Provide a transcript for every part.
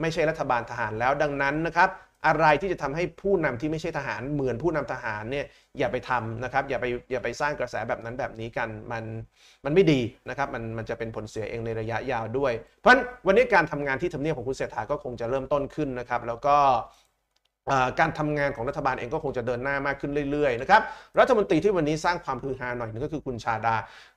ไม่ใช่รัฐบาลทหารแล้วดังนั้นนะครับอะไรที่จะทำให้ผู้นำที่ไม่ใช่ทหารเหมือนผู้นำทหารเนี่ยอย่าไปทำนะครับอย่าไปอย่าไปสร้างกระแสแบบนั้นแบบนี้กันมันมันไม่ดีนะครับมันมันจะเป็นผลเสียเองในระยะยาวด้วย เพราะฉะนั้นวันนี้การทำงานที่ทำเนียบของคุณเศรษฐาก็คงจะเริ่มต้นขึ้นนะครับ แล้วก็การทำงานของรัฐบาลเองก็คงจะเดินหน้ามากขึ้นเรื่อยๆนะครับรัฐมนตรีที่วันนี้สร้างความฮือฮาหน่อยนึงก็คือคุณชาดา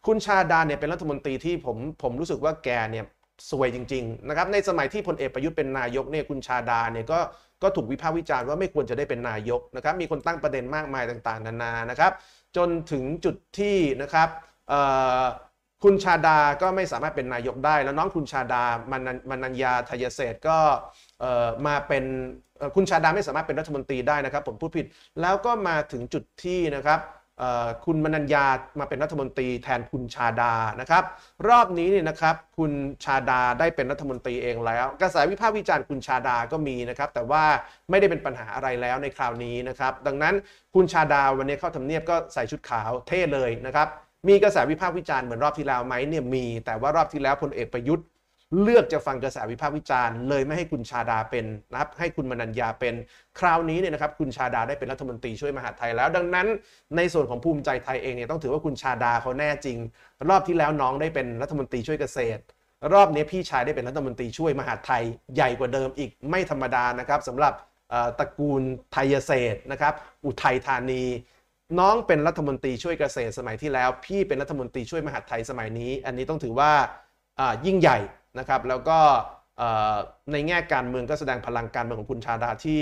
คุณชาดาเนี่ยเป็นรัฐมนตรีที่ผมผมรู้สึกว่าแกเนี่ยสวยจริงๆนะครับในสมัยที่พลเอกประยุทธ์เป็นนายกเนี่ยคุณชาดาเนี่ย ก็ก็ถูกวิพากษ์วิจารณ์ว่าไม่ควรจะได้เป็นนายกนะครับ มีคนตั้งประเด็นมากมายต่าง ๆ นานานะครับ จนถึงจุดที่นะครับคุณชาดาก็ไม่สามารถเป็นนายกได้แล้วน้องคุณชาดามันันัญญาทยเศษก็มาเป็นคุณชาดาไม่สามารถเป็นรัฐมนตรีได้นะครับ ผมพูดผิดแล้วก็มาถึงจุดที่นะครับคุณมนัญญา มาเป็นรัฐมนตรีแทนคุณชาดา นะครับรอบนี้เนี่ยนะครับ คุณชาดาได้เป็นรัฐมนตรีเองแล้ว กระแสวิพากษ์วิจารณ์คุณชาดาก็มีนะครับ แต่ว่าไม่ได้เป็นปัญหาอะไรแล้วในคราวนี้นะครับ ดังนั้นคุณชาดาวันนี้เข้าทำเนียบก็ใส่ชุดขาวเท่เลยนะครับ มีกระแสวิพากษ์วิจารณ์ เหมือนรอบที่แล้วไหมเนี่ย มีแต่ว่ารอบที่แล้วพลเอกประยุทธ์เลือกจะฟังกระแสวิพากษ์วิจารณ์เลย ไม่ให้คุณชาดาเป็นนะครับ ให้คุณมนัญญาเป็นคราวนี้เนี่ยนะครับ คุณชาดาได้เป็นรัฐมนตรีช่วยมหาไทยแล้วดังนั้นในส่วนของภูมิใจไทยเองเนี่ยต้องถือว่าคุณชาดาเขาแน่จริง รอบที่แล้วน้องได้เป็นรัฐมนตรีช่วยเกษตร รอบนี้พี่ชายได้เป็นรัฐมนตรีช่วยมหาไทยใหญ่กว่าเดิมอีกไม่ธรรมดานะครับสำหรับตระกูลไทยเกษตรนะครับอุทัยธานี น้องเป็นรัฐมนตรีช่วยเกษตร สมัยที่แล้วพี่เป็นรัฐมนตรีช่วยมหาไทยสมัยนี้ อันนี้ต้องถือว่ายิ่งใหญ่นะครับแล้วก็ในแง่การเมืองก็แสดงพลังการเมืองของคุณชาดาที่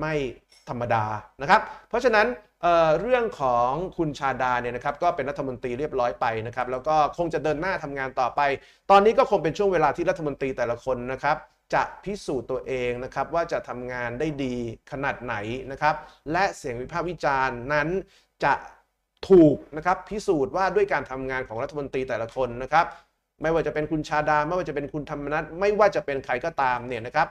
ไม่ธรรมดานะครับ เพราะฉะนั้นเรื่องของคุณชาดาเนี่ยนะครับก็เป็นรัฐมนตรีเรียบร้อยไปนะครับ แล้วก็คงจะเดินหน้าทำงานต่อไป ตอนนี้ก็คงเป็นช่วงเวลาที่รัฐมนตรีแต่ละคนนะครับ จะพิสูจน์ตัวเองนะครับ ว่าจะทำงานได้ดีขนาดไหนนะครับ และเสียงวิพากษ์วิจารณ์นั้นจะถูกนะครับพิสูจน์ว่าด้วยการทำงานของรัฐมนตรีแต่ละคนนะครับไม่ว่าจะเป็นคุณชาดาไม่ว่าจะเป็นคุณธรรมนัฐไม่ว่าจะเป็นใครก็ตามเนี่ยนะครับ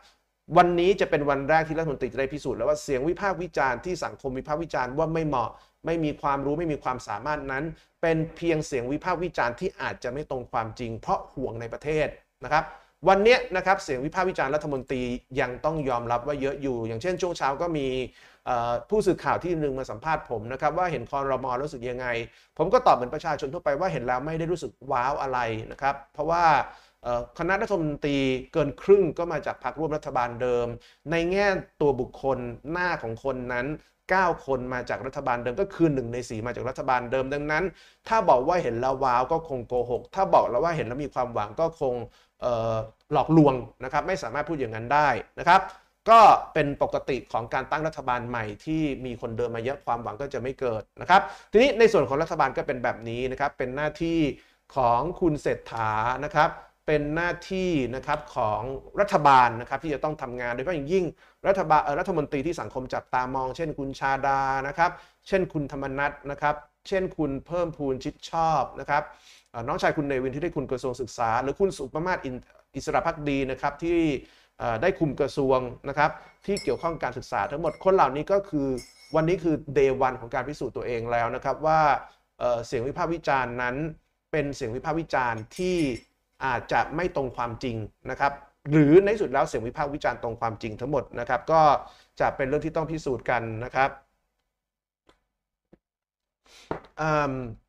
วันนี้จะเป็นวันแรกที่รัฐมนตรีจะได้พิสูจน์แล้วว่าเสียงวิพากษ์วิจารณ์ที่สังคมวิพากษ์วิจารณ์ว่าไม่เหมาะ ไม่มีความรู้ไม่มีความสามารถนั้น เป็นเพียงเสียงวิพากษ์วิจารณ์ที่อาจจะไม่ตรงความจริงเพราะห่วงในประเทศนะครับวันนี้นะครับเสียงวิพากษ์วิจารณ์รัฐมนตรียังต้องยอมรับว่าเยอะอยู่อย่างเช่น ช่วงเช้าก็มีผู้สื่อข่าวที่นึงมาสัมภาษณ์ผมนะครับว่าเห็นคอรมอรู้สึกยังไง ผมก็ตอบ เหมือนประชาชนทั่วไปว่าเห็นแล้วไม่ได้รู้สึกว้าวอะไรนะครับเพราะว่าคณะรัฐมนตรีเกินครึ่งก็มาจากพรรคร่วมรัฐบาลเดิม ในแง่ตัวบุคคลหน้าของคนนั้น 9 คนมาจากรัฐบาลเดิมก็คือหนึ่งในสีมาจากรัฐบาลเดิมดังนั้นถ้าบอกว่าเห็นแล้วว้าวก็คงโกหกถ้าบอกแล้วว่าเห็นแล้วมีความหวังก็คงหลอกลวงนะครับไม่สามารถพูดอย่างนั้นได้นะครับ ก็เป็นปกติของการตั้งรัฐบาลใหม่ที่มีคนเดิมมาเยอะความหวังก็จะไม่เกิดนะครับ ทีนี้ในส่วนของรัฐบาลก็เป็นแบบนี้นะครับ เป็นหน้าที่ของคุณเศรษฐานะครับ เป็นหน้าที่นะครับของรัฐบาลนะครับที่จะต้องทำงานโดยเฉพาะอย่างยิ่งรัฐบาลรัฐมนตรีที่สังคมจับตามอง เช่นคุณชาดานะครับเช่นคุณธรรมนัทนะครับ เช่นคุณเพิ่มพูนชิดชอบนะครับน้องชาย คุณ เนวินที่ได้คุณกระทรวงศึกษา หรือคุณ สุประมาตอิสระพักดีนะครับที่ได้คุมกระทรวงนะครับ ที่เกี่ยวข้องการศึกษาทั้งหมดคนเหล่านี้ก็คือวันนี้คือเดวันของการพิสูจน์ตัวเองแล้วนะครับ ว่าเสียงวิพากษ์วิจารณ์นั้น เป็นเสียงวิพากษ์วิจารณ์ที่อาจจะไม่ตรงความจริงนะครับ หรือในสุดแล้วเสียงวิพากษ์วิจารณ์ตรงความจริง ทั้งหมดนะครับก็จะเป็นเรื่องที่ต้องพิสูจน์กันนะครับ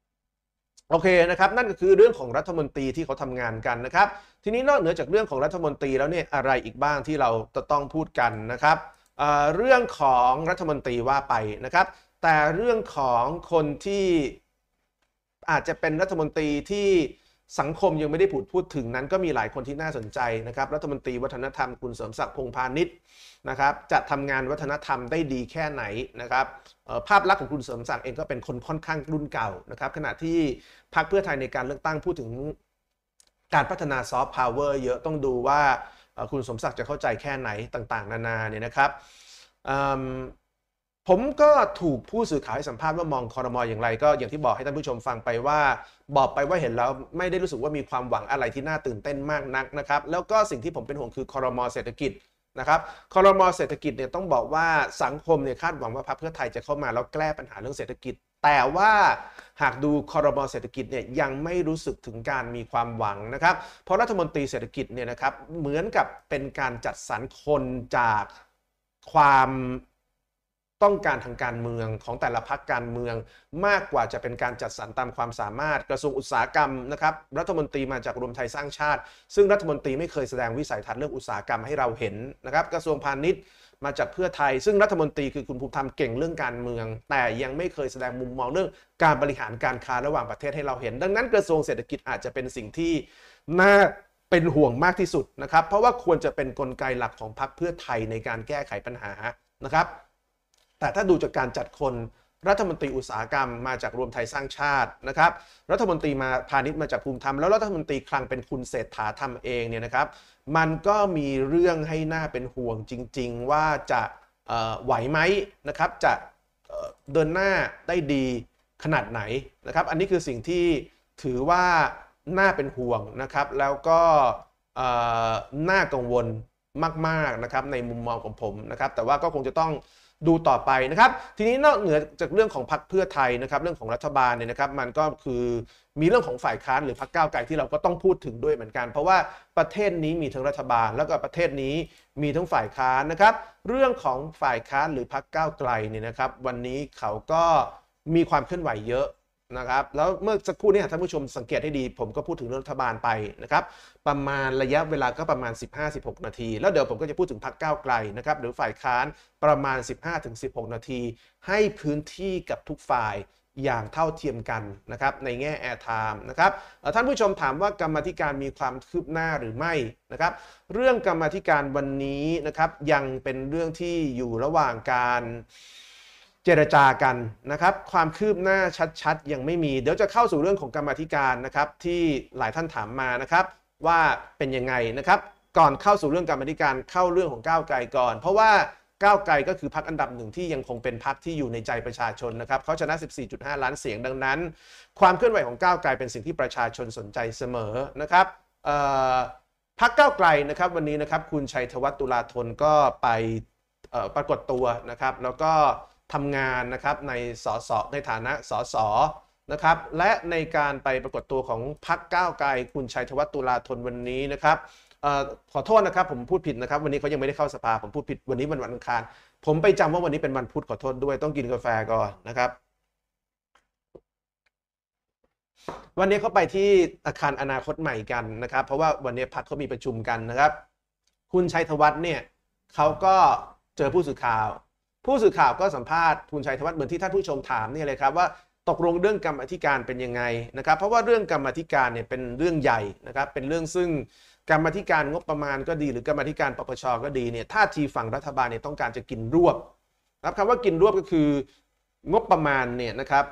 โอเคนะครับนั่นก็คือเรื่องของรัฐมนตรีที่เขาทำงานกันนะครับทีนี้นอกเหนือจากเรื่องของรัฐมนตรีแล้วเนี่ยอะไรอีกบ้างที่เราจะต้องพูดกันนะครับเเรื่องของรัฐมนตรีว่าไปนะครับ แต่เรื่องของคนที่อาจจะเป็นรัฐมนตรีที่สังคมยังไม่ได้พูดพูดถึงนั้นก็มีหลายคนที่น่าสนใจนะครับ รัฐมนตรีวัฒนธรรม คุณเสริมศักดิ์พงพาณิชย์นะครับจะทำงานวัฒนธรรมได้ดีแค่ไหนนะครับภาพลักษณ์ของคุณเสริมศักดิ์เองก็เป็นคนค่อนข้างรุ่นเก่านะครับ ขณะที่พรรคเพื่อไทยในการเลือกตั้งพูดถึงการพัฒนาซอฟต์พาวเวอร์เยอะต้องดูว่าคุณสมศักดิ์จะเข้าใจแค่ไหนต่างๆ นานาเนี่ยนะครับผมก็ถูกผู้สื่อข่าวให้สัมภาษณ์ว่ามองคอรมอลอย่างไรก็อย่างที่บอกให้ท่านผู้ชมฟังไปว่า บอกไปว่าเห็นแล้วไม่ได้รู้สึกว่ามีความหวังอะไรที่น่าตื่นเต้นมากนักนะครับแล้วก็สิ่งที่ผมเป็นห่วงคือคอรมอลเศรษฐกิจนะครับคอรมอลเศรษฐกิจเนี่ยต้องบอกว่าสังคมเนี่ยคาดหวังว่าพรรคเพื่อไทยจะเข้ามาแล้วแก้ปัญหาเรื่องเศรษฐกิจ แต่ว่าหากดูคอรมอเศรษฐกิจเนี่ยยังไม่รู้สึกถึงการมีความหวังนะครับ เพราะรัฐมนตรีเศรษฐกิจเนี่ยนะครับเหมือนกับเป็นการจัดสรรคนจากความต้องการทางการเมืองของแต่ละพักการเมือง มากกว่าจะเป็นการจัดสรรตามความสามารถกระทรวงอุตสาหกรรมนะครับ รัฐมนตรีมาจากรวมไทยสร้างชาติ ซึ่งรัฐมนตรีไม่เคยแสดงวิสัยทัศน์เรื่องอุตสาหกรรมให้เราเห็นนะครับกระทรวงพาณิชย์มาจากเพื่อไทย ซึ่งรัฐมนตรีคือคุณภูมิธรรมเก่งเรื่องการเมือง แต่ยังไม่เคยแสดงมุมมองเรื่องการบริหารการค้าระหว่างประเทศให้เราเห็นดังนั้นกระทรวงเศรษฐกิจอาจจะเป็นสิ่งที่น่าเป็นห่วงมากที่สุดนะครับ เพราะว่าควรจะเป็นนกลไกหลักของพรรคเพื่อไทยในการแก้ไขปัญหานะครับแต่ถ้าดูจากการจัดคนรัฐมนตรีอุตสาหกรรมมาจากรวมไทยสร้างชาตินะครับ รัฐมนตรีมาพาณิชย์มาจากภูมิธรรมแล้วรัฐมนตรีคลังเป็นคุณเศรษฐาทำเองเนี่ยนะครับ มันก็มีเรื่องให้หน่าเป็นห่วงจริง ๆว่าจะไหวไหมนะครับจะเดินหน้าได้ดีขนาดไหนนะครับอันนี้คือสิ่งที่ถือว่าน่าเป็นห่วงนะครับแล้วก็น่ากังวลมากๆนะครับในมุมมองของผมนะครับ แต่ว่าก็คงจะต้องดูต่อไปนะครับ ทีนี้นอกเหนือจากเรื่องของพรรคเพื่อไทยนะครับ เรื่องของรัฐบาลเนี่ยนะครับ มันก็คือมีเรื่องของฝ่ายค้านหรือพรรคก้าวไกลที่เราก็ต้องพูดถึงด้วยเหมือนกัน เพราะว่าประเทศนี้มีทั้งรัฐบาล แล้วก็ประเทศนี้มีทั้งฝ่ายค้านนะครับ เรื่องของฝ่ายค้านหรือพรรคก้าวไกลเนี่ยนะครับ วันนี้เขาก็มีความเคลื่อนไหวเยอะนะครับแล้วเมื่อสักครู่นี้ ท่านผู้ชมสังเกตให้ดี ผมก็พูดถึงรัฐบาลไปนะครับประมาณระยะเวลาก็ประมาณ 15-16 นาที แล้วเดี๋ยวผมก็จะพูดถึงพักก้าวไกลนะครับหรือฝ่ายค้านประมาณ 15-16 นาที ให้พื้นที่กับทุกฝ่ายอย่างเท่าเทียมกันนะครับในแง่แอร์ไทม์นะครับท่านผู้ชมถามว่ากรรมธิการมีความคืบหน้าหรือไม่นะครับเรื่องกรรมธิการวันนี้นะครับยังเป็นเรื่องที่อยู่ระหว่างการเจรจากันนะครับความคืบหน้าชัดๆ ยังไม่มี เดี๋ยวจะเข้าสู่เรื่องของกรรมธิการนะครับที่หลายท่านถามมานะครับว่าเป็นยังไงนะครับ ก่อนเข้าสู่เรื่องกรรมธิการเข้าเรื่องของก้าวไกลก่อน เพราะว่าก้าวไกลก็คือพักอันดับหนึ่งที่ยังคงเป็นพักที่อยู่ในใจประชาชนนะครับเขาชนะ14.5 ล้านเสียงดังนั้น ความเคลื่อนไหวของก้าวไกลเป็นสิ่งที่ประชาชนสนใจเสมอนะครับพักก้าวไกลนะครับวันนี้นะครับคุณชัยธวัฒน์ตุลาธนก็ไปปรากฏตัวนะครับ แล้วก็ทำงานนะครับในสสในฐานะสสนะครับ และในการไปปรากฏตัวของพักก้าวไกล คุณชัยธวัฒน์ตุลาธนวันนี้นะครับขอโทษนะครับผมพูดผิดนะครับวันนี้เขายังไม่ได้เข้าสภาผมพูดผิดวันนี้วันวันอังคารผมไปจำว่าวันนี้เป็นวันพุธขอโทษด้วยต้องกินกาแฟก่อนนะครับ วันนี้เขาไปที่อาคารอนาคตใหม่กันนะครับ เพราะว่าวันนี้พักเขามีประชุมกันนะครับ คุณชัยธวัฒน์เนี่ยเขาก็เจอผู้สื่อข่าวผู้สื่อข่าวก็สัมภาษณ์คุณชัยธวัฒน์เหมือนที่ท่านผู้ชมถามนี่เลยครับว่า ตกลงเรื่องกรรมธิการเป็นยังไงนะครับ เพราะว่าเรื่องกรรมธิการเนี่ยเป็นเรื่องใหญ่นะครับเป็นเรื่องซึ่งกรรมธิการงบประมาณก็ดีหรือกรรมธิการปปชก็ดีเนี่ยท่าทีฝั่งรัฐบาลเนี่ยต้องการจะกินรวบนะครับว่ากินรวบก็คืองบประมาณเนี่ยนะครับ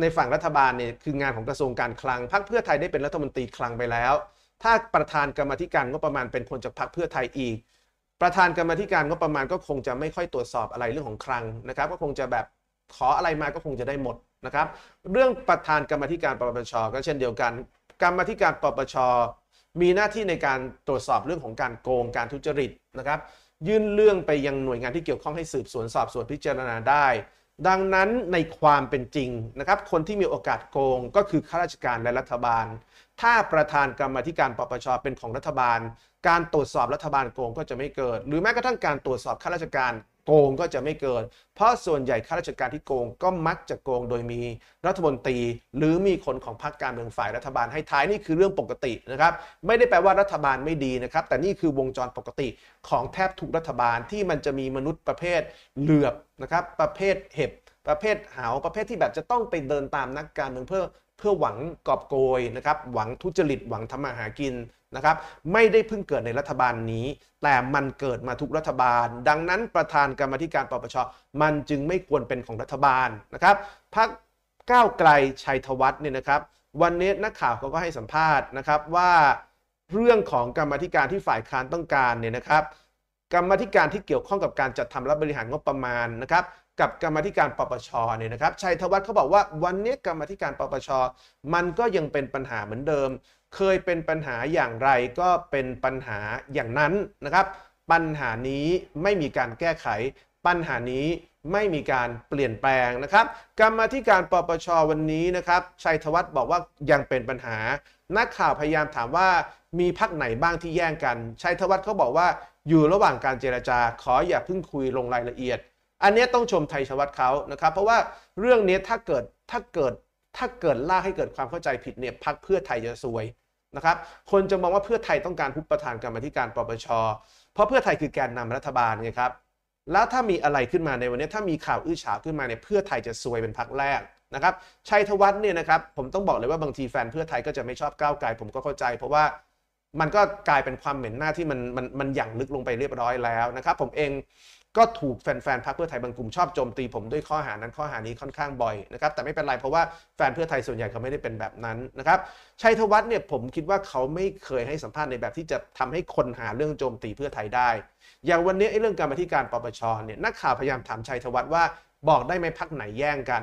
ในฝั่งรัฐบาลเนี่ยคืองานของกระทรวงการคลังพรรคเพื่อไทยได้เป็นรัฐมนตรีคลังไปแล้ว ถ้าประธานกรรมธิการงบประมาณเป็นคนจากพรรคเพื่อไทยอีกประธานกรรมธิการก็ประมาณก็คงจะไม่ค่อยตรวจสอบอะไรเรื่องของคลังนะครับ ก็คงจะแบบขออะไรมาก็คงจะได้หมดนะครับ เรื่องประธานกรรมธิการปปชก็เช่นเดียวกันกรรมธิการปปชมีหน้าที่ในการตรวจสอบเรื่องของการโกง การทุจริตนะครับ ยื่นเรื่องไปยังหน่วยงานที่เกี่ยวข้องให้สืบสวนสอบสวนพิจารณาได้ ดังนั้นในความเป็นจริงนะครับ คนที่มีโอกาสโกงก็คือข้าราชการและรัฐบาล ถ้าประธานกรรมธิการปปชเป็นของรัฐบาลการตรวจสอบรัฐบาลโกงก็จะไม่เกิด หรือแม้กระทั่งการตรวจสอบข้าราชการโกงก็จะไม่เกิดเพราะส่วนใหญ่ข้าราชการที่โกงก็มักจะโกง โดยมีรัฐมนตรี หรือมีคนของพรรคการเมืองฝ่ายรัฐบาลให้ท้ายนี่คือเรื่องปกตินะครับ ไม่ได้แปลว่ารัฐบาลไม่ดีนะครับ แต่นี่คือวงจรปกติของแทบทุกรัฐบาลที่มันจะมีมนุษย์ประเภทเหลือบนะครับประเภทเห็บประเภทหาวประเภทที่แบบจะต้องไปเดินตามนักการเมืองเพื่อเพื่อหวังกอบโกยนะครับหวังทุจริตหวังทำมาหากินนะครับไม่ได้เพิ่งเกิดในรัฐบาลนี้ แต่มันเกิดมาทุกรัฐบาล ดังนั้นประธานกรรมธิการปปช มันจึงไม่ควรเป็นของรัฐบาลนะครับพักก้าวไกลชัยธวัฒน์เนี่ยนะครับ วันนี้นักข่าวเขาก็ให้สัมภาษณ์นะครับว่าเรื่องของกรรมธิการที่ฝ่ายค้านต้องการเนี่ยนะครับ กรรมธิการที่เกี่ยวข้องกับการจัดทำและบริหารงบประมาณนะครับกับกรรมธิการปปช เนี่ยนะครับชัยธวัฒน์เขาบอกว่าวันนี้กรรมธิการปปช มันก็ยังเป็นปัญหาเหมือนเดิมเคยเป็นปัญหาอย่างไรก็เป็นปัญหาอย่างนั้นนะครับ ปัญหานี้ไม่มีการแก้ไข ปัญหานี้ไม่มีการเปลี่ยนแปลงนะครับ กรรมธิการปปชวันนี้นะครับชัยธวัฒน์บอกว่ายังเป็นปัญหา นักข่าวพยายามถามว่ามีพักไหนบ้างที่แย่งกันชัยธวัฒน์เขาบอกว่าอยู่ระหว่างการเจรจาขออย่าเพิ่งคุยลงรายละเอียด อันนี้ต้องชมไทยชวัฒน์เขานะครับเพราะว่าเรื่องนี้ถ้าเกิดถ้าเกิดถ้าเกิดลากให้เกิดความเข้าใจผิดเนี่ยพักเพื่อไทยจะซวยนะครับคนจะมองว่าเพื่อไทยต้องการผู้ประธานกรรมธิการปปช เพราะเพื่อไทยคือแกนนำรัฐบาลไงครับแล้วถ้ามีอะไรขึ้นมาในวันนี้ถ้ามีข่าวอื้อฉาวขึ้นมาเนี่ยเพื่อไทยจะซวยเป็นพักแรกนะครับชัยธวัฒน์เนี่ยนะครับผมต้องบอกเลยว่าบางทีแฟน เพื่อไทยก็จะไม่ชอบก้าวไกลผมก็เข้าใจ เพราะว่ามันก็กลายเป็นความเหม็นหน้าที่มันมันมันหยั่งลึกลงไปเรียบร้อยแล้วนะครับผมเองก็ถูกแฟนๆพักเพื่อไทยบางกลุ่มชอบโจมตีผมด้วยข้อหานั้นข้อหานี้ค่อนข้างบ่อยนะครับแต่ไม่เป็นไรเพราะว่าแฟนเพื่อไทยส่วนใหญ่เขาไม่ได้เป็นแบบนั้นนะครับชัยธวัฒน์เนี่ยผมคิดว่าเขาไม่เคยให้สัมภาษณ์ในแบบที่จะทำให้คนหาเรื่องโจมตีเพื่อไทยได้ อย่างวันนี้ไอ้เรื่องการมาที่การปปชเนี่ยนักข่าวพยายามถามชัยธวัฒน์ว่าบอกได้ไหมพักไหนแย่งกัน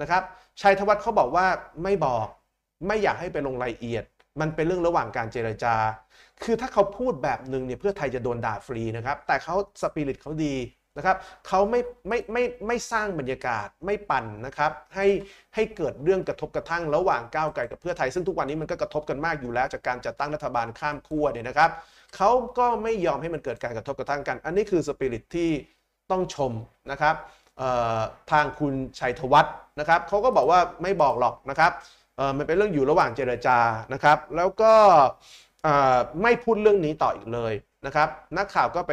นะครับชัยธวัฒน์เขาบอกว่าไม่บอกไม่อยากให้ไปลงรายละเอียดมันเป็นเรื่องระหว่างการเจรจา คือถ้าเขาพูดแบบหนึ่งเนี่ยเพื่อไทยจะโดนด่าฟรีนะครับ แต่เขาสปิริตเขาดีนะครับ เขาไม่ไม่ไม่ไม่สร้างบรรยากาศไม่ปั่นนะครับ ให้ให้เกิดเรื่องกระทบกระทั่งระหว่างก้าวไกลกับเพื่อไทย ซึ่งทุกวันนี้มันก็กระทบกันมากอยู่แล้วจากการจัดตั้งรัฐบาลข้ามขั้วเนี่ยนะครับ เขาก็ไม่ยอมให้มันเกิดการกระทบกระทั่งกัน อันนี้คือสปิริตที่ต้องชมนะครับทางคุณชัยธวัฒน์นะครับเขาก็บอกว่าไม่บอกหรอกนะครับมันเป็นเรื่องอยู่ระหว่างเจรจานะครับ แล้วก็ไม่พูดเรื่องนี้ต่ออีกเลยนะครับ นักข่าวก็ไป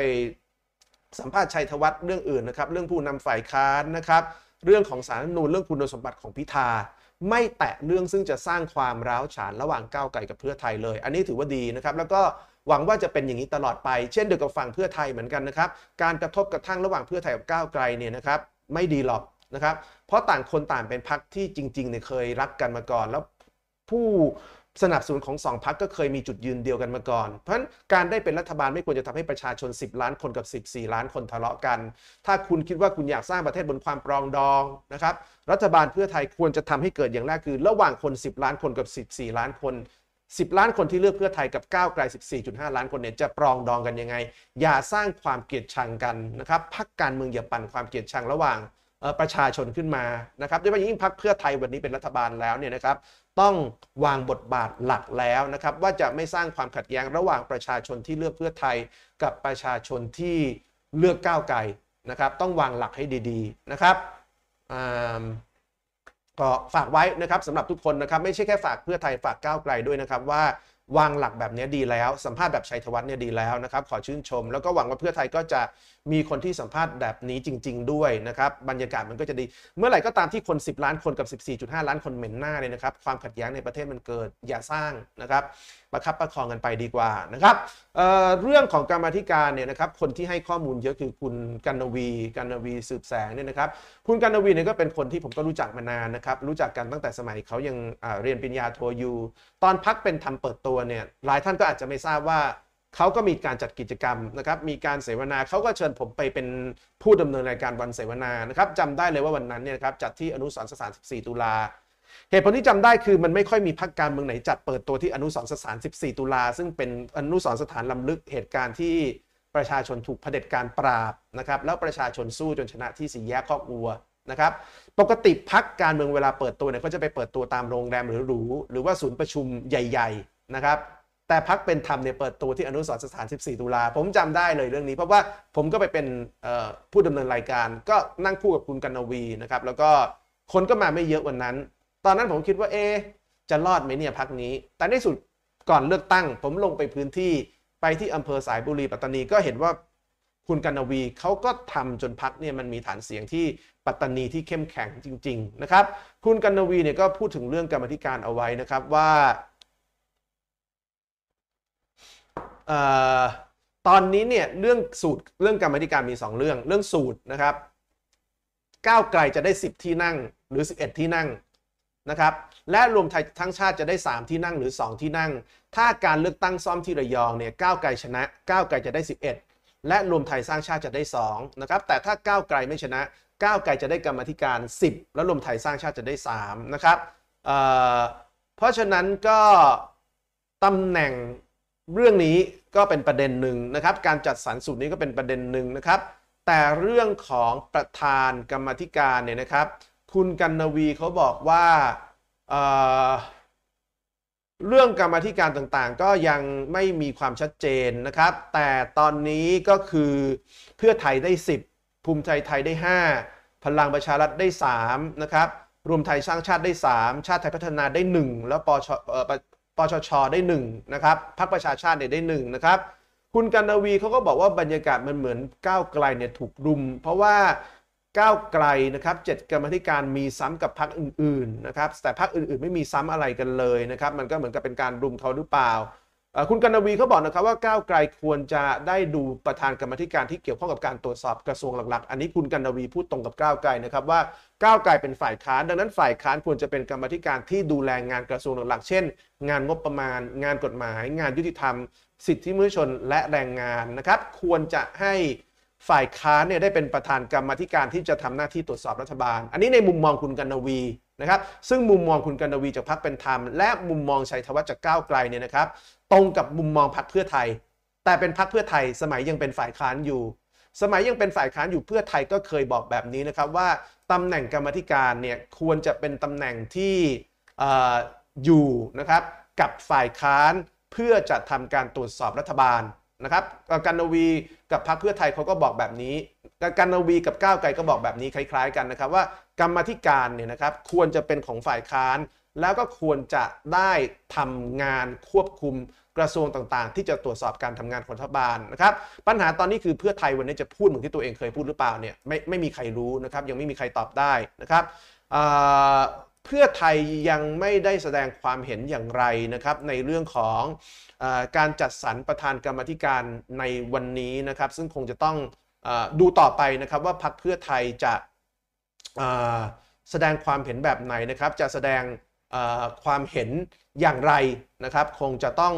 สัมภาษณ์ชัยธวัฒน์เรื่องอื่นนะครับเรื่องผู้นำฝ่ายค้านนะครับ เรื่องของสารนูนเรื่องคุณสมบัติของพิธาไม่แตะเรื่องซึ่งจะสร้างความร้าวฉานระหว่างก้าวไกลกับเพื่อไทยเลย อันนี้ถือว่าดีนะครับแล้วก็หวังว่าจะเป็นอย่างนี้ตลอดไปเช่นเดียวกับฝั่งเพื่อไทยเหมือนกันนะครับ การกระทบกระทั่งระหว่างเพื่อไทยกับก้าวไกลเนี่ยนะครับ ไม่ดีหรอกนะครับเพราะต่างคนต่างเป็นพักที่จริงๆเนี่ยเคยรักกันมาก่อน แล้วผู้สนับสนุนของสองพักก็เคยมีจุดยืนเดียวกันมาก่อนเพราะฉะนั้นการได้เป็นรัฐบาลไม่ควรจะทำให้ประชาชน 10 ล้านคนกับ 14 ล้านคนทะเลาะกัน ถ้าคุณคิดว่าคุณอยากสร้างประเทศบนความปรองดองนะครับรัฐบาลเพื่อไทยควรจะทำให้เกิดอย่างแรกคือ ระหว่างคน 10 ล้านคนกับ 14 ล้านคน 10 ล้านคนที่เลือกเพื่อไทยกับก้าวไกล 14.5 ล้านคนเนี่ยจะปรองดองกันยังไง อย่าสร้างความเกลียดชังกันนะครับพักการเมืองอย่าปั่นความเกลียดชังระหว่างประชาชนขึ้นมานะครับด้วยยิ่งพักเพื่อไทยวันนี้เป็นรัฐบาลแล้วเนี่ยนะครับต้องวางบทบาทหลักแล้วนะครับ ว่าจะไม่สร้างความขัดแย้ง ระหว่างประชาชนที่เลือกเพื่อไทยกับประชาชนที่เลือกก้าวไกลนะครับต้องวางหลักให้ดีๆนะครับก็ฝากไว้นะครับสำหรับทุกคนนะครับไม่ใช่แค่ฝากเพื่อไทยฝากก้าวไกลด้วยนะครับว่าวางหลักแบบนี้ดีแล้วสัมภาษณ์แบบชัยธวัฒน์เนี่ยดีแล้วนะครับขอชื่นชม แล้วก็หวังว่าเพื่อไทยก็จะมีคนที่สัมภาษณ์แบบนี้จริงๆด้วยนะครับบรรยากาศมันก็จะดี เมื่อไหร่ก็ตามที่คน 10 ล้านคนกับ 14.5 ล้านคนเหม็นหน้าเลยนะครับความขัดแย้งในประเทศมันเกิด อย่าสร้างนะครับประคับประคองกันไปดีกว่านะครับเรื่องของกรรมธิการเนี่ยนะครับคนที่ให้ข้อมูลเยอะคือคุณกันนวีกันนวีสืบแสงเนี่ยนะครับคุณกันนวีเนี่ยก็เป็นคนที่ผมก็รู้จักมานานนะครับรู้จักกันตั้งแต่สมัยเขายังเรียนปริญญาโทอยู่ตอนพักเป็นทำเปิดตัวเนี่ยหลายท่านก็อาจจะไม่ทราบว่าเขาก็มีการจัดกิจกรรมนะครับมีการเสวนาเขาก็เชิญผมไปเป็นผู้ดำเนินรายการวันเสวนานะครับจำได้เลยว่าวันนั้นเนี่ยครับจัดที่อนุสรณ์สถาน14ตุลาเหตุผลที่จำได้คือมันไม่ค่อยมีพักการเมืองไหนจัดเปิดตัวที่อนุสรสถาน 14 ตุลา ซึ่งเป็นอนุสรสถานลำลึกเหตุการณ์ที่ประชาชนถูกเผด็จการปราบนะครับแล้วประชาชนสู้จนชนะที่สีแยกคอกวัวนะครับปกติพักการเมืองเวลาเปิดตัวเนี่ยก็จะไปเปิดตัวตามโรงแรมหรือหรูหรือว่าศูนย์ประชุมใหญ่ ๆนะครับ แต่พักเป็นธรรมเนี่ยเปิดตัวที่อนุสรสถาน 14 ตุลาผมจำได้เลยเรื่องนี้ เพราะว่าผมก็ไปเป็นผู้ดำเนินรายการก็นั่งคู่กับคุณกันนวีนะครับแล้วก็คนก็มาไม่เยอะวันนั้นตอนนั้นผมคิดว่าเอจะรอดไหมเนี่ยพักนี้ แต่ในสุดก่อนเลือกตั้ง ผมลงไปพื้นที่ไปที่อำเภอสายบุรี ปัตตานีก็เห็นว่าคุณกนวีเขาก็ทำจนพักเนี่ยมันมีฐานเสียงที่ปัตตานีที่เข้มแข็งจริงๆนะครับคุณกนวีเนี่ยก็พูดถึงเรื่องกรรมธิการเอาไว้นะครับว่าตอนนี้เนี่ยเรื่องสูตรเรื่องกรรมธิการมี 2 เรื่อง เรื่องสูตรนะครับก้าวไกลจะได้ 10 ที่นั่งหรือ 11 ที่นั่งนะครับและรวมไทยทั้งชาติจะได้ 3 ที่นั่งหรือ 2 ที่นั่ง ถ้าการเลือกตั้งซ่อมที่ระยองเนี่ยก้าวไกลชนะก้าวไกลจะได้11 และรวมไทยสร้างชาติจะได้2นะครับแต่ถ้าก้าวไกลไม่ชนะก้าวไกลจะได้กรรมธิการ 10 และรวมไทยสร้างชาติจะได้3นะครับเเพราะฉะนั้นก็ตำแหน่งเรื่องนี้ก็เป็นประเด็นหนึ่งนะครับ การจัดสรรสูตรนี้ก็เป็นประเด็นหนึ่งนะครับ แต่เรื่องของประธานกรรมธิการเนี่ยนะครับคุณกันนวีเขาบอกว่าเเรื่องกรรมธิการต่างๆ ก็ยังไม่มีความชัดเจนนะครับ แต่ตอนนี้ก็คือเพื่อไทยได้ 10 ภูมิใจไทยได้ 5พลังประชารัฐได้3นะครับรวมไทยสร้างชาติได้ 3 ชาติไทยพัฒนาได้1แล้วปชปชชได้1นะครับพรรคประชาชาติได้1นะครับคุณกันนวีเขาก็บอกว่าบรรยากาศมันเหมือนก้าวไกลเนี่ยถูกรุม เพราะว่าก้าวไกลนะครับเจ็ดกรรมธิการมีซ้ำกับพรรคอื่นๆนะครับแต่พรรคอื่นๆ ไม่มีซ้ำอะไรกันเลยนะครับมันก็เหมือนกับเป็นการรุมเขาหรือเปล่าคุณกนวีเขาบอกนะครับว่าก้าวไกลควรจะได้ดูประธานกรรมธิการที่เกี่ยวข้องกับการตรวจสอบกระทรวงหลักๆ อันนี้คุณกนวีพูดตรงกับก้าวไกลนะครับว่าก้าวไกลเป็นฝ่ายค้านดังนั้นฝ่ายค้านควรจะเป็นกรรมธิการที่ดูแลงานกระทรวงหลักๆเช่น งานงบประมาณ งานกฎหมาย งานยุติธรรมสิทธิมนุษยชนและแรงงานนะครับควรจะให้ฝ่ายค้านเนี่ยได้เป็นประธานกรรมธิการที่จะทำหน้าที่ตรวจสอบรัฐบาล อันนี้ในมุมมองคุณกันวีนะครับ ซึ่งมุมมองคุณกันวีจากพรรคเป็นธรรม และมุมมองชัยธวัฒน์จากก้าวไกลเนี่ยนะครับตรงกับมุมมองพรรคเพื่อไทย แต่เป็นพรรคเพื่อไทยสมัยยังเป็นฝ่ายค้านอยู่ สมัยยังเป็นฝ่ายค้านอยู่เพื่อไทยก็เคยบอกแบบนี้นะครับว่าตำแหน่งกรรมธิการเนี่ยควรจะเป็นตำแหน่งที่อยู่นะครับกับฝ่ายค้านเพื่อจะทำการตรวจสอบรัฐบาลนะครับ กันนวี กับพรรคเพื่อไทยเขาก็บอกแบบนี้ กันวีกับก้าวไกลก็บอกแบบนี้ คล้าย ๆกันนะครับว่ากรรมธิการเนี่ยนะครับควรจะเป็นของฝ่ายค้าน แล้วก็ควรจะได้ทำงานควบคุมกระทรวงต่างๆ ที่จะตรวจสอบการทำงานของรัฐบาลนะครับ ปัญหาตอนนี้คือเพื่อไทยวันนี้จะพูดเหมือนที่ตัวเองเคยพูดหรือเปล่าเนี่ยไม่ไม่มีใครรู้นะครับยังไม่มีใครตอบได้นะครับพื่อไทยยังไม่ได้แสดงความเห็นอย่างไรนะครับในเรื่องของอการจัดสรรประธานกรรมธิการในวันนี้นะครับ ซึ่งคงจะต้องอดูต่อไปนะครับว่าพรรคเพื่อไทยจะแสดงความเห็นแบบไหนนะครับจะแสดงความเห็นอย่างไรนะครับคงจะต้อง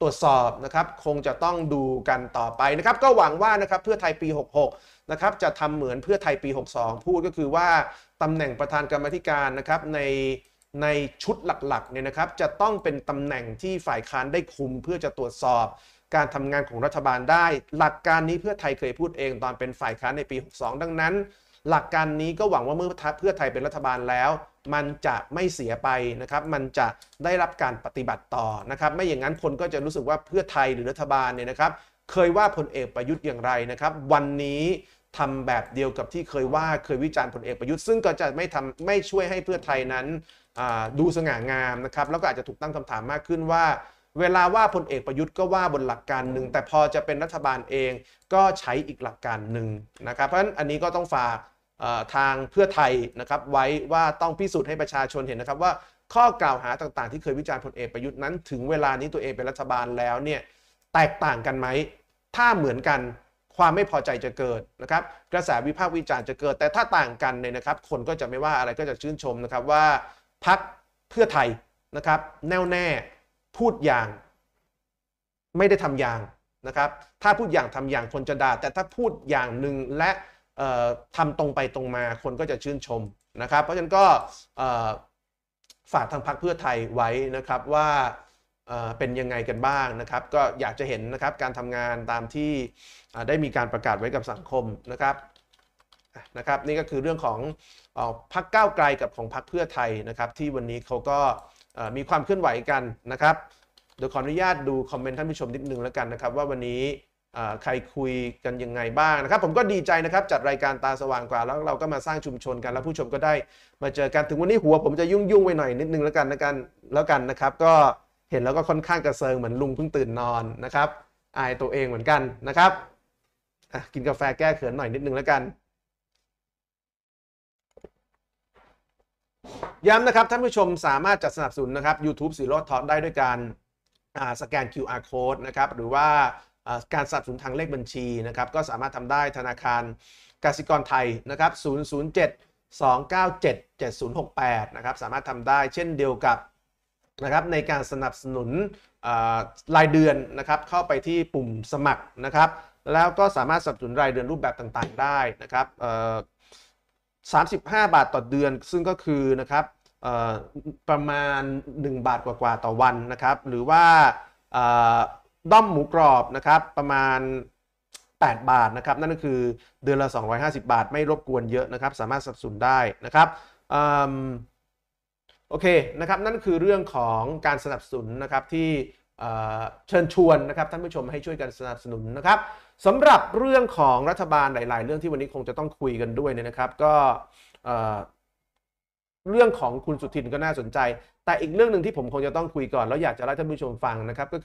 ตรวจสอบนะครับคงจะต้องดูกันต่อไปนะครับก็หวังว่านะครับเพื่อไทยปี66นะครับ จะทำเหมือนเพื่อไทยปี 62 พูดก็คือว่า ตำแหน่งประธานกรรมธิการนะครับ ในในชุดหลักๆ เนี่ยนะครับ จะต้องเป็นตำแหน่งที่ฝ่ายค้านได้คุม เพื่อจะตรวจสอบการทำงานของรัฐบาลได้ หลักการนี้เพื่อไทยเคยพูดเองตอนเป็นฝ่ายค้านในปี 62 ดังนั้น หลักการนี้ก็หวังว่าเมื่อเพื่อไทยเป็นรัฐบาลแล้ว มันจะไม่เสียไปนะครับ มันจะได้รับการปฏิบัติต่อ นะครับ ไม่อย่างนั้นคนก็จะรู้สึกว่าเพื่อไทยหรือรัฐบาลเนี่ยนะครับ เคยว่าพลเอกประยุทธ์อย่างไรนะครับ วันนี้ทำแบบเดียวกับที่เคยว่าเคยวิจารณ์พลเอกประยุทธ์ซึ่งก็จะไม่ทำไม่ช่วยให้เพื่อไทยนั้นดูสง่างามนะครับแล้วก็อาจจะถูกตั้งคำถามมากขึ้นว่า เวลาว่าพลเอกประยุทธ์ก็ว่าบนหลักการหนึ่งแต่พอจะเป็นรัฐบาลเองก็ใช้อีกหลักการหนึ่งนะครับเพราะฉะนั้นอันนี้ก็ต้องฝากทางเพื่อไทยนะครับไว้ว่าต้องพิสูจน์ให้ประชาชนเห็นนะครับว่าข้อกล่าวหาต่างๆ ที่เคยวิจารณ์พลเอกประยุทธ์นั้น ถึงเวลานี้ตัวเองเป็นรัฐบาลแล้วเนี่ยแตกต่างกันไหม ถ้าเหมือนกันความไม่พอใจจะเกิดนะครับกระแสวิพากษ์วิจารณ์จะเกิด แต่ถ้าต่างกันเนี่ยนะครับ คนก็จะไม่ว่าอะไรก็จะชื่นชมนะครับว่าพักเพื่อไทยนะครับ แน่วแน่พูดอย่างไม่ได้ทำอย่างนะครับ ถ้าพูดอย่างทำอย่างคนจะด่าแต่ถ้าพูดอย่างหนึ่งและทำตรงไปตรงมาคนก็จะชื่นชมนะครับ เพราะฉะนั้นก็ฝากทางพักเพื่อไทยไว้นะครับว่าเป็นยังไงกันบ้างนะครับ ก็อยากจะเห็นนะครับ การทำงานตามที่ได้มีการประกาศไว้กับสังคมนะครับนะครับ นี่ก็คือเรื่องของพักก้าวไกลกับของพักเพื่อไทยนะครับ ที่วันนี้เขาก็มีความเคลื่อนไหวกันนะครับเดี๋ยวขออนุญาตดูคอมเมนต์ท่านผู้ชมนิดนึงแล้วกันนะครับ ว่าวันนี้ใครคุยกันยังไงบ้างนะครับ ผมก็ดีใจนะครับจัดรายการตาสว่างกว่า แล้วเราก็มาสร้างชุมชนกันแล้วผู้ชมก็ได้มาเจอกันถึงวันนี้หัว ผมจะยุ่งๆไว้หน่อยนิดนึงแล้วกันนะกันแล้วกันนะครับก็เห็นแล้วก็ค่อนข้างกระเซิงเหมือนลุงเพิ่งตื่นนอนนะครับอายตัวเองเหมือนกันนะครับกินกาแฟแก้เขินหน่อยนิดนึงแล้วกัน ย้ำนะครับ ท่านผู้ชมสามารถจัดสนับสนุนนะครับ YouTube สีรถทอดได้ด้วยการสแกน QR code นะครับ หรือว่าการสนับสนุนทางเลขบัญชีนะครับก็สามารถทำได้ธนาคารกสิกรไทยนะครับ 007 297 7068 นะครับสามารถทำได้เช่นเดียวกับนะครับในการสนับสนุนรายเดือนนะครับเข้าไปที่ปุ่มสมัครนะครับแล้วก็สามารถสนับสนุนรายเดือนรูปแบบต่างๆได้นะครับสามสิบาทต่อเดือนซึ่งก็คือนะครับประมาณ 1 บาทกว่า ๆ ต่อวันนะครับหรือว่าด้อมหมูกรอบนะครับประมาณ 8 บาทนะครับนั่นก็คือเดือนละ 250 บาท ไม่รบกวนเยอะนะครับสามารถสับสนได้นะครับโอเค นะครับ นั่นคือเรื่องของการสนับสนุนนะครับ ที่เชิญชวนนะครับท่านผู้ชมให้ช่วยกันสนับสนุนนะครับสำหรับเรื่องของรัฐบาลหลาย ๆ เรื่องที่วันนี้คงจะต้องคุยกันด้วยเนี่ยนะครับ ก็เรื่องของคุณสุทินก็น่าสนใจ แต่อีกเรื่องหนึ่งที่ผมคงจะต้องคุยก่อนแล้วอยากจะให้ท่านผู้ชมฟังนะครับก็คือ